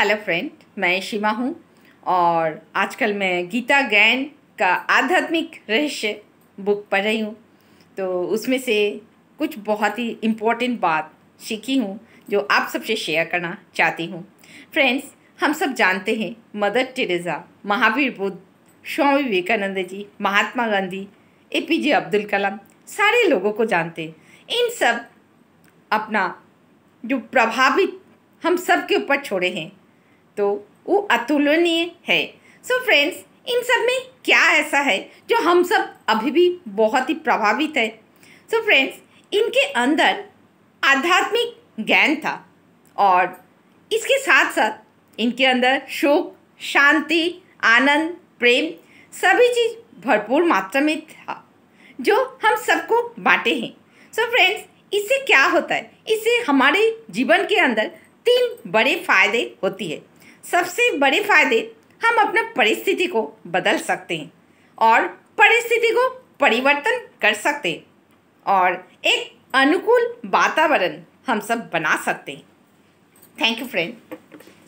hello friend मैं शिमा हूँ और आजकल मैं गीता ज्ञान का आध्यात्मिक रहस्य बुक पढ़ रही हूँ तो उसमें से कुछ बहुत ही इम्पोर्टेंट बात सीखी हूँ जो आप सबसे शेयर करना चाहती हूँ फ्रेंड्स हम सब जानते हैं मदर टेरेसा महावीर बुद्ध स्वामी विवेकानंद जी महात्मा गांधी ए पी जे अब्दुल कलाम सारे लोगों को जानते हैं इन सब अपना जो प्रभावित हम सब के ऊपर छोड़े हैं तो वो अतुलनीय है सो so फ्रेंड्स इन सब में क्या ऐसा है जो हम सब अभी भी बहुत ही प्रभावित है सो so फ्रेंड्स इनके अंदर आध्यात्मिक ज्ञान था और इसके साथ साथ इनके अंदर शोक शांति आनंद प्रेम सभी चीज़ भरपूर मात्रा में था जो हम सबको बांटे हैं सो so फ्रेंड्स इससे क्या होता है इससे हमारे जीवन के अंदर तीन बड़े फायदे होती है सबसे बड़े फायदे हम अपने परिस्थिति को बदल सकते हैं और परिस्थिति को परिवर्तन कर सकते हैं और एक अनुकूल वातावरण हम सब बना सकते हैं थैंक यू फ्रेंड